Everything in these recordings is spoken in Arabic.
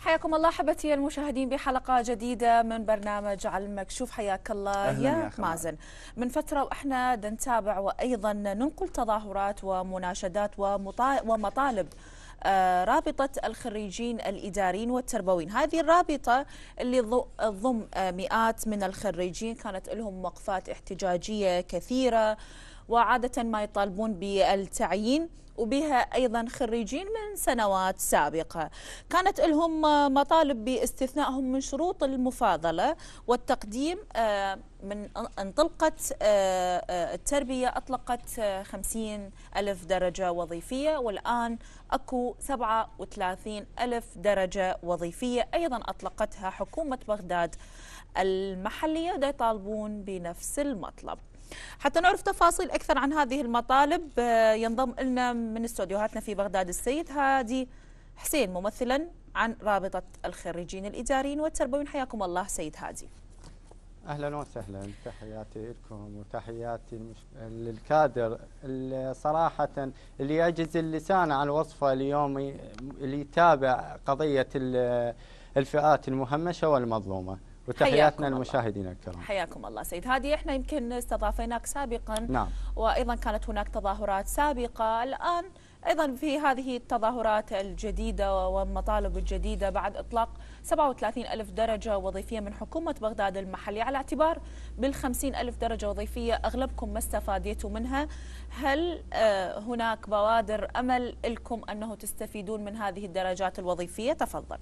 حياكم الله احبتي المشاهدين بحلقه جديده من برنامج المكشوف حياك الله يا مازن من فتره واحنا نتابع وايضا ننقل تظاهرات ومناشدات ومطالب آه، رابطة الخريجين الإداريين والتربويين هذه الرابطة اللي تضم آه، مئات من الخريجين كانت لهم وقفات احتجاجية كثيرة وعادة ما يطالبون بالتعيين وبها أيضا خريجين من سنوات سابقة كانت لهم مطالب باستثنائهم من شروط المفاضلة والتقديم آه، من انطلقت آه، آه، التربية أطلقت خمسين ألف درجة وظيفية والآن أكو وثلاثين ألف درجة وظيفية أيضا أطلقتها حكومة بغداد المحلية يطالبون بنفس المطلب حتى نعرف تفاصيل أكثر عن هذه المطالب آه، ينضم لنا من استوديوهاتنا في بغداد السيد هادي حسين ممثلا عن رابطة الخريجين الإداريين والتربويين حياكم الله سيد هادي اهلا وسهلا تحياتي لكم وتحياتي للكادر اللي صراحه اللي يعجز اللسان عن وصفه اليوم اللي يتابع قضيه الفئات المهمشه والمظلومه وتحياتنا للمشاهدين الكرام حياكم الله سيد هادي احنا يمكن استضافيناك سابقا نعم وايضا كانت هناك تظاهرات سابقه الان ايضا في هذه التظاهرات الجديده والمطالب الجديده بعد اطلاق 37 ألف درجه وظيفيه من حكومه بغداد المحليه على اعتبار بال 50 ألف درجه وظيفيه اغلبكم ما استفاديتوا منها هل آه، هناك بوادر امل لكم انه تستفيدون من هذه الدرجات الوظيفيه تفضل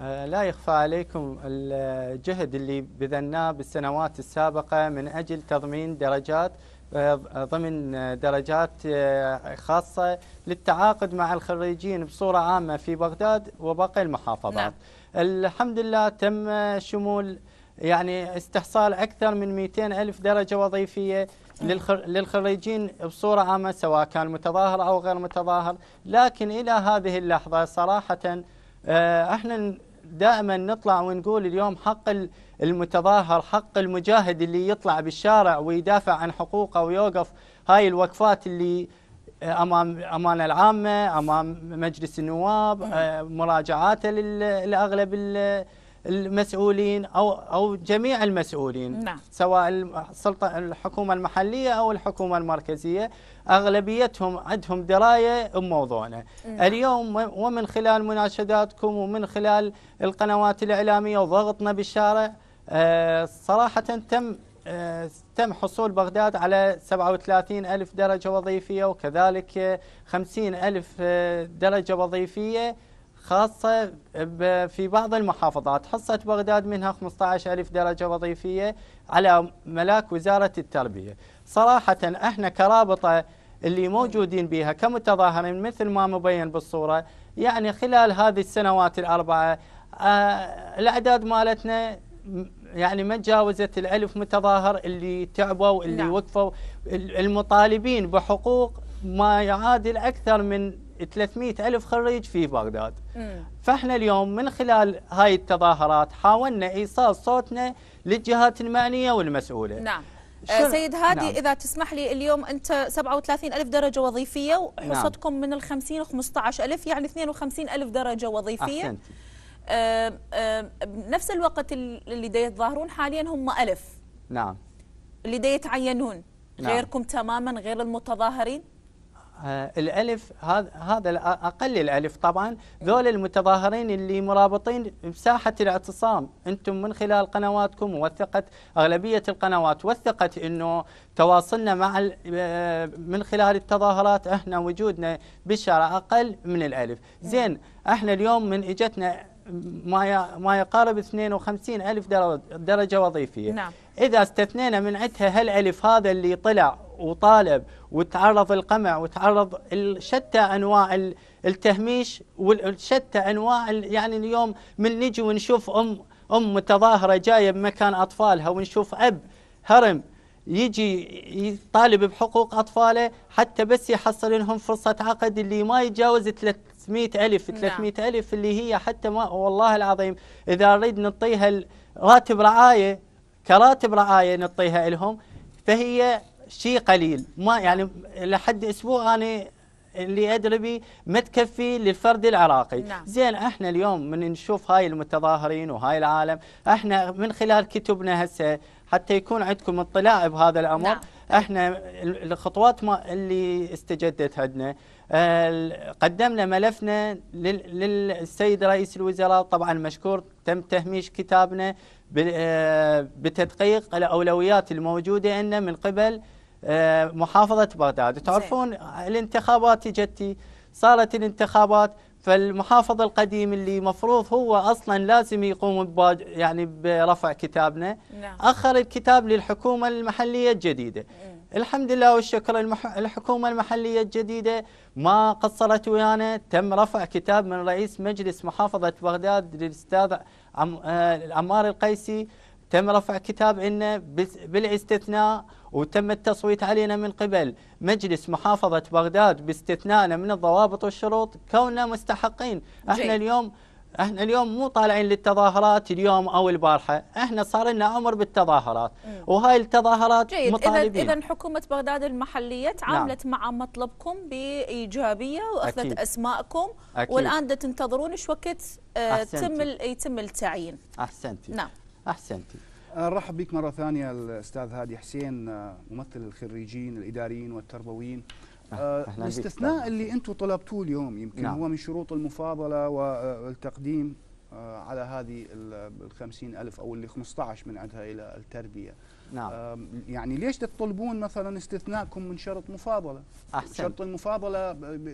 آه، لا يخفى عليكم الجهد اللي بذلناه بالسنوات السابقة من أجل تضمين درجات آه، ضمن درجات آه، خاصة للتعاقد مع الخريجين بصورة عامة في بغداد وباقي المحافظات نعم. الحمد لله تم شمول يعني استحصال أكثر من 200 ألف درجة وظيفية للخريجين بصورة عامة سواء كان متظاهر أو غير متظاهر لكن إلى هذه اللحظة صراحة احنا دائما نطلع ونقول اليوم حق المتظاهر حق المجاهد اللي يطلع بالشارع ويدافع عن حقوقه ويوقف هاي الوقفات اللي امام امان العامه امام مجلس النواب نعم. آه، مراجعاته للاغلب المسؤولين او او جميع المسؤولين نعم. سواء السلطه الحكومه المحليه او الحكومه المركزيه اغلبيتهم عندهم درايه بموضوعنا نعم. اليوم ومن خلال مناشداتكم ومن خلال القنوات الاعلاميه وضغطنا بالشارع آه، صراحه تم آه، تم حصول بغداد على 37 ألف درجة وظيفية وكذلك 50 ألف آه، درجة وظيفية خاصة في بعض المحافظات حصة بغداد منها 15 ألف درجة وظيفية على ملاك وزارة التربية صراحة احنا كرابطة اللي موجودين بها كمتظاهرين مثل ما مبين بالصورة يعني خلال هذه السنوات الأربعة آه الأعداد مالتنا يعني ما تجاوزت الألف متظاهر اللي تعبوا اللي نعم. وقفوا المطالبين بحقوق ما يعادل أكثر من 300 ألف خريج في بغداد فإحنا اليوم من خلال هاي التظاهرات حاولنا إيصال صوتنا للجهات المعنية والمسؤولة نعم شر... آه، سيد هادي نعم. إذا تسمح لي اليوم أنت 37 ألف درجة وظيفية نعم. وحصتكم نعم. من ال 50 15 ألف يعني 52 ألف درجة وظيفية أحسنت. آه، آه، بنفس الوقت اللي دا يتظاهرون حاليا هم ألف نعم اللي دا يتعينون نعم. غيركم تماما غير المتظاهرين آه، الالف هذا هذا اقل الالف طبعا ذول المتظاهرين اللي مرابطين بساحه الاعتصام انتم من خلال قنواتكم وثقت اغلبيه القنوات وثقت انه تواصلنا مع آه، من خلال التظاهرات احنا وجودنا بالشارع اقل من الالف زين احنا اليوم من اجتنا ما ما يقارب 52 ألف درجة وظيفية نعم. إذا استثنينا من عندها هالألف هذا اللي طلع وطالب وتعرض القمع وتعرض شتى انواع التهميش وشتى انواع يعني اليوم من نجي ونشوف ام ام متظاهره جايه بمكان اطفالها ونشوف اب هرم يجي يطالب بحقوق اطفاله حتى بس يحصل لهم فرصه عقد اللي ما يتجاوز 300 الف 300 نعم. الف اللي هي حتى ما والله العظيم اذا نريد نعطيها راتب رعايه كراتب رعايه نعطيها لهم فهي شيء قليل ما يعني لحد اسبوع انا اللي ادري به ما تكفي للفرد العراقي نعم. زين احنا اليوم من نشوف هاي المتظاهرين وهاي العالم احنا من خلال كتبنا هسه حتى يكون عندكم اطلاع بهذا الامر نعم. احنا الخطوات ما اللي استجدت عندنا قدمنا ملفنا للسيد رئيس الوزراء طبعا مشكور تم تهميش كتابنا آه، بتدقيق الاولويات الموجوده عندنا من قبل آه، محافظه بغداد تعرفون الانتخابات جتي صارت الانتخابات فالمحافظة القديم اللي مفروض هو أصلا لازم يقوم يعني برفع كتابنا نعم. أخر الكتاب للحكومة المحلية الجديدة مم. الحمد لله والشكر المح... الحكومة المحلية الجديدة ما قصرت ويانا تم رفع كتاب من رئيس مجلس محافظة بغداد للأستاذ عم... آه عمار القيسي تم رفع كتاب عنا بالاستثناء وتم التصويت علينا من قبل مجلس محافظة بغداد باستثناءنا من الضوابط والشروط كوننا مستحقين احنا جي. اليوم احنا اليوم مو طالعين للتظاهرات اليوم او البارحه، احنا صار لنا عمر بالتظاهرات، وهاي التظاهرات جيد. مطالبين اذا حكومه بغداد المحليه تعاملت نعم. مع مطلبكم بايجابيه واخذت أكيد. اسماءكم أكيد. والان تنتظرون ايش وقت آه، تم يتم التعيين. احسنتي. نعم. احسنتي ارحب بك مره ثانيه الاستاذ هادي حسين ممثل الخريجين الاداريين والتربويين أه الاستثناء اللي انتم طلبتوه اليوم يمكن نعم. هو من شروط المفاضله والتقديم آه، على هذه ال 50 ألف أو اللي 15 من عندها إلى التربية نعم يعني ليش تطلبون مثلا استثناءكم من شرط مفاضلة أحسن. شرط المفاضلة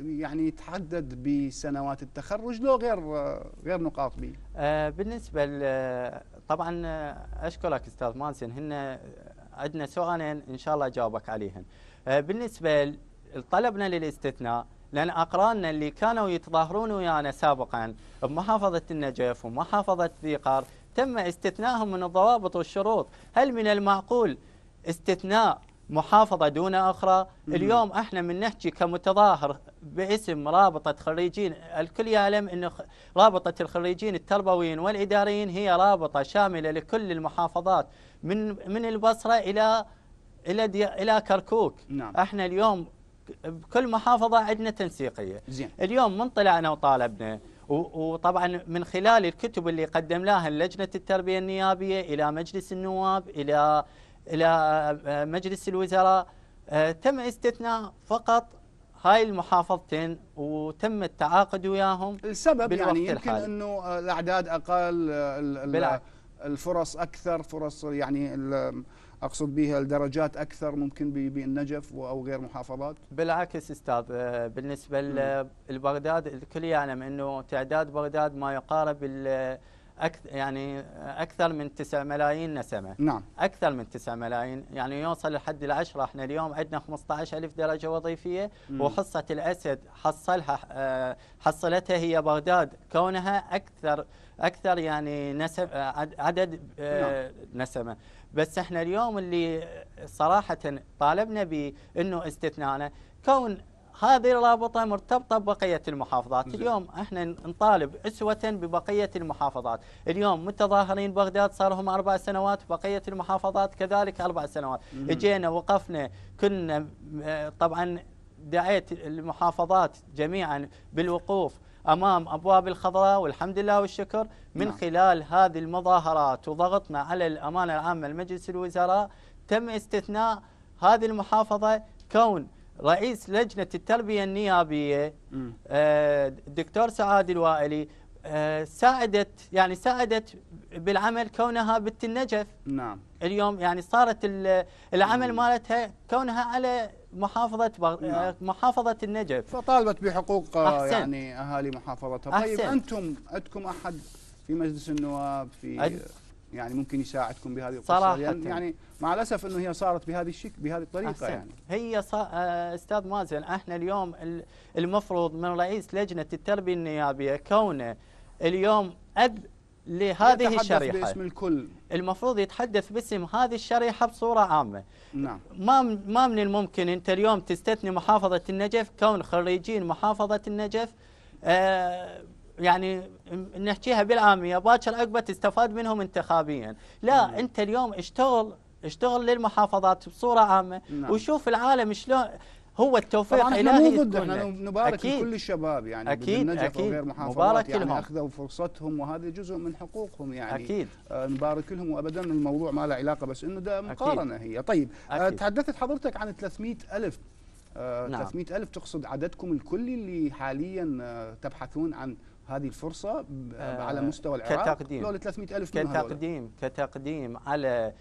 يعني يتحدد بسنوات التخرج لو غير آه، غير نقاط بي آه، بالنسبة طبعا آه، اشكرك استاذ مانسن هن آه، عندنا سؤالين ان شاء الله اجاوبك عليهن آه، بالنسبه لطلبنا للاستثناء لان اقراننا اللي كانوا يتظاهرون ويانا سابقا بمحافظه النجف ومحافظه ذيقار تم استثنائهم من الضوابط والشروط هل من المعقول استثناء محافظه دون اخرى اليوم احنا من نحكي كمتظاهر باسم رابطة خريجين الكل يعلم أن رابطة الخريجين التربويين والإداريين هي رابطة شاملة لكل المحافظات من من البصرة إلى إلى إلى كركوك نعم. احنا اليوم بكل محافظة عندنا تنسيقية زين. اليوم من طلعنا وطالبنا وطبعا من خلال الكتب اللي قدم لها لجنة التربية النيابية إلى مجلس النواب إلى إلى آه، آه، مجلس الوزراء آه، تم استثناء فقط هاي المحافظتين وتم التعاقد وياهم السبب يعني يمكن الحالي. انه الاعداد اقل الفرص اكثر فرص يعني اقصد بها الدرجات اكثر ممكن بالنجف او غير محافظات بالعكس استاذ آه، بالنسبه لبغداد الكل يعلم انه تعداد بغداد ما يقارب أكثر يعني اكثر من 9 ملايين نسمه نعم اكثر من 9 ملايين يعني يوصل لحد العشرة احنا اليوم عندنا 15000 درجه وظيفيه وحصه الاسد حصلها آه، حصلتها هي بغداد كونها اكثر اكثر يعني نسب عدد آه، نعم. نسمه بس احنا اليوم اللي صراحه طالبنا بانه استثنانا كون هذه الرابطة مرتبطة ببقية المحافظات زي. اليوم احنا نطالب أسوة ببقية المحافظات اليوم متظاهرين بغداد صار لهم أربع سنوات بقية المحافظات كذلك أربع سنوات اجينا وقفنا كنا آه، طبعا دعيت المحافظات جميعا بالوقوف امام ابواب الخضراء والحمد لله والشكر من نعم. خلال هذه المظاهرات وضغطنا على الامانه العامه لمجلس الوزراء تم استثناء هذه المحافظه كون رئيس لجنه التربيه النيابيه الدكتور آه، سعاد الوائلي آه، ساعدت يعني ساعدت بالعمل كونها بنت النجف نعم اليوم يعني صارت العمل مالتها كونها على محافظة بغ... آه، نعم. محافظة النجف فطالبت بحقوق أحسن. يعني أهالي محافظتها طيب أنتم عندكم أحد في مجلس النواب في أد... يعني ممكن يساعدكم بهذه القصه صراحة يعني, يعني مع الاسف انه هي صارت بهذه الشك بهذه الطريقه أحسن. يعني هي صا... آه، استاذ مازن احنا اليوم المفروض من رئيس لجنه التربيه النيابيه كونه اليوم اب لهذه الشريحه باسم الكل المفروض يتحدث باسم هذه الشريحه بصوره عامه نعم ما ما من الممكن انت اليوم تستثني محافظه النجف كون خريجين محافظه النجف آه يعني نحكيها بالعاميه باكر عقبه تستفاد منهم انتخابيا لا مم. انت اليوم اشتغل اشتغل للمحافظات بصوره عامه نعم. وشوف العالم شلون هو التوفيق طبعا احنا مو ضد احنا نبارك لكل الشباب يعني أكيد بالنجف أكيد وغير محافظات يعني لهم. اخذوا فرصتهم وهذا جزء من حقوقهم يعني أكيد. آه نبارك لهم وابدا الموضوع ما له علاقه بس انه ده مقارنه أكيد. هي طيب آه، أكيد. آه تحدثت حضرتك عن 300 الف آه نعم. 300 الف تقصد عددكم الكلي اللي حاليا آه تبحثون عن هذه الفرصه آه، على مستوى العراق كتقديم لولا 300 الف كتقديم كتقديم على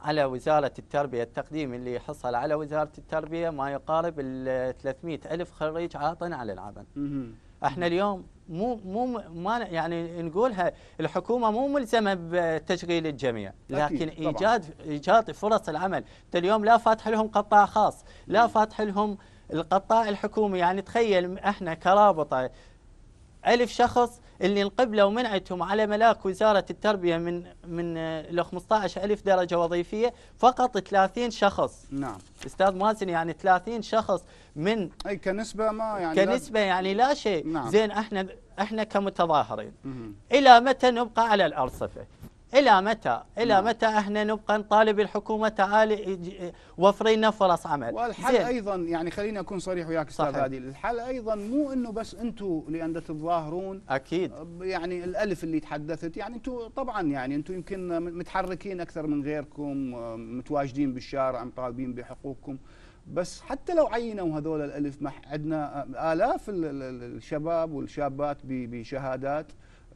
على وزارة التربية التقديم اللي حصل على وزارة التربية ما يقارب ال 300 ألف خريج عاطن على العمل احنا اليوم مو مو ما يعني نقولها الحكومه مو ملزمه بتشغيل الجميع لكن ايجاد ايجاد فرص العمل انت اليوم لا فاتح لهم قطاع خاص لا فاتح لهم القطاع الحكومي يعني تخيل احنا كرابطه ألف شخص اللي القبلة ومنعتهم على ملاك وزارة التربية من من ال 15 ألف درجة وظيفية فقط 30 شخص نعم أستاذ مازن يعني 30 شخص من أي كنسبة ما يعني كنسبة لا يعني لا شيء نعم. زين احنا احنا كمتظاهرين مم. إلى متى نبقى على الأرصفة إلى متى إلى نعم. متى إحنا نبقى نطالب الحكومة تعالي وفرينا لنا فرص عمل والحل زين. أيضا يعني خليني أكون صريح وياك أستاذ عادل الحل أيضا مو أنه بس أنتم لأن تتظاهرون أكيد يعني الألف اللي تحدثت يعني أنتم طبعا يعني أنتم يمكن متحركين أكثر من غيركم متواجدين بالشارع مطالبين بحقوقكم بس حتى لو عينوا هذول الألف عندنا آلاف الشباب والشابات بشهادات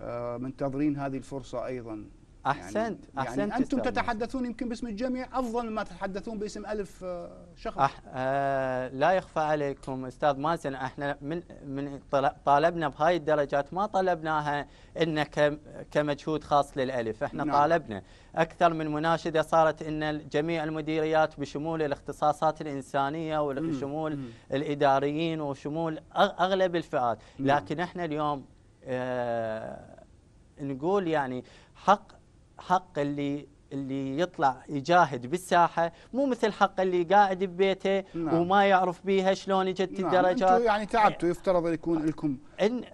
أه، منتظرين هذه الفرصة أيضا يعني احسنت يعني احسنت يعني انتم تتحدثون يمكن باسم الجميع افضل مما تتحدثون باسم ألف آه، شخص أح آه لا يخفى عليكم استاذ مازن احنا من من طالبنا بهاي الدرجات ما طلبناها ان كمجهود خاص للالف احنا نعم. طالبنا اكثر من مناشده صارت ان جميع المديريات بشمول الاختصاصات الانسانيه وشمول الاداريين وشمول اغلب الفئات لكن احنا اليوم آه نقول يعني حق حق اللي اللي يطلع يجاهد بالساحه مو مثل حق اللي قاعد ببيته نعم. وما يعرف بيها شلون اجت نعم. الدرجات يعني تعبتوا يفترض يكون لكم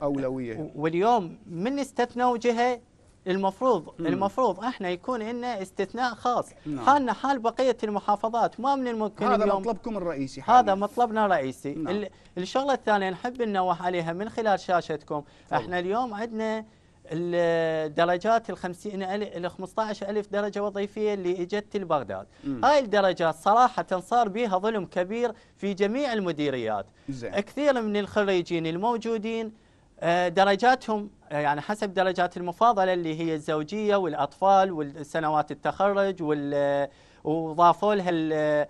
اولويه واليوم من استثنوا جهه المفروض مم. المفروض احنا يكون عندنا استثناء خاص نعم. حالنا حال بقيه المحافظات ما من الممكن هذا اليوم مطلبكم الرئيسي حالي. هذا مطلبنا الرئيسي نعم. الشغله الثانيه نحب ننوه عليها من خلال شاشتكم احنا اليوم عندنا الدرجات ال 50 ال 15000 درجه وظيفيه اللي اجت لبغداد هاي الدرجات صراحه صار بها ظلم كبير في جميع المديريات زين. كثير من الخريجين الموجودين آه، درجاتهم آه، يعني حسب درجات المفاضله اللي هي الزوجيه والاطفال والسنوات التخرج وال آه، وضافوا لها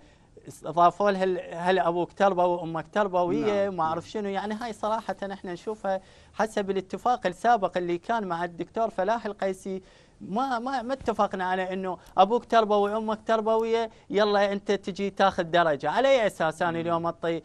ضافوا لها هل ابوك تربوي وامك تربويه نعم، ما اعرف شنو يعني هاي صراحه احنا نشوفها حسب الاتفاق السابق اللي كان مع الدكتور فلاح القيسي ما ما ما اتفقنا على انه ابوك تربوي وامك تربويه يلا انت تجي تاخذ درجه على اي اساس انا اليوم اعطي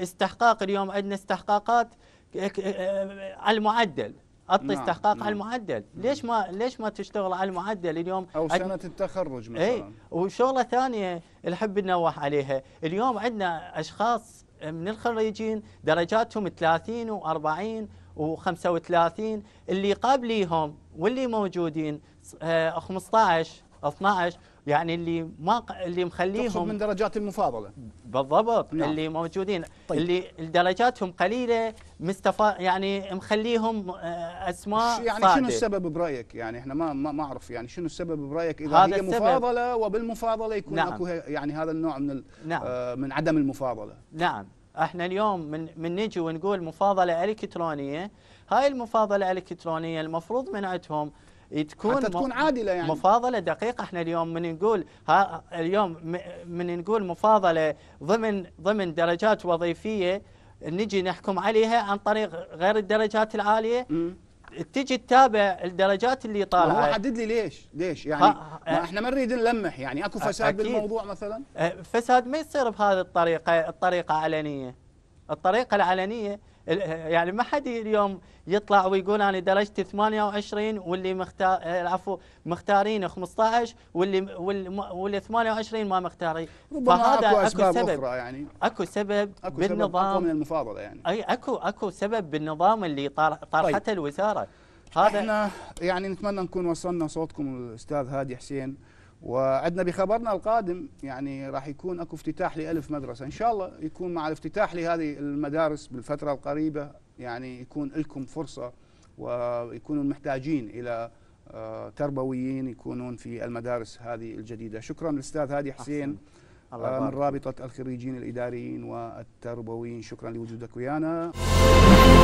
استحقاق اليوم عندنا استحقاقات على المعدل اعطي نعم، استحقاق على نعم. المعدل ليش ما ليش ما تشتغل على المعدل اليوم او سنه التخرج إيه. مثلا اي وشغله ثانيه الحب نوح عليها اليوم عندنا اشخاص من الخريجين درجاتهم 30 و40 و35 اللي قبليهم واللي موجودين 15 آه، 12 يعني اللي ما اللي مخليهم من درجات المفاضله بالضبط نعم. اللي موجودين طيب. اللي درجاتهم قليله مستفا يعني مخليهم آه، اسماء يعني صادق. شنو السبب برايك يعني احنا ما ما اعرف يعني شنو السبب برايك اذا هذا هي السبب. مفاضله وبالمفاضله يكون نعم. اكو يعني هذا النوع من نعم. آه من عدم المفاضله نعم احنا اليوم من من نجي ونقول مفاضله الكترونيه هاي المفاضله الالكترونيه المفروض من عندهم تكون حتى تكون عادله يعني مفاضله دقيقه احنا اليوم من نقول ها اليوم من نقول مفاضله ضمن ضمن درجات وظيفيه نجي نحكم عليها عن طريق غير الدرجات العاليه م. تجي تتابع الدرجات اللي طالعه هو حدد لي ليش ليش يعني ما احنا ما نريد نلمح يعني اكو فساد أكيد بالموضوع مثلا فساد ما يصير بهذه الطريقه الطريقه علنيه الطريقه العلنيه يعني ما حد اليوم يطلع ويقول انا درجتي 28 واللي مختار عفوا مختارين 15 واللي واللي 28 ما مختارين ربما اكو اسباب أكو سبب اخرى يعني اكو سبب أكو بالنظام سبب من المفاضله يعني اي اكو اكو سبب بالنظام اللي طيب. طرحته طيب. الوزاره هذا احنا يعني نتمنى نكون وصلنا صوتكم الاستاذ هادي حسين وعدنا بخبرنا القادم يعني راح يكون اكو افتتاح لألف مدرسة إن شاء الله يكون مع الافتتاح لهذه المدارس بالفترة القريبة يعني يكون لكم فرصة ويكونون محتاجين إلى آه، تربويين يكونون في المدارس هذه الجديدة شكرا للأستاذ هادي حسين آه، من رابطة الخريجين الإداريين والتربويين شكرا لوجودك ويانا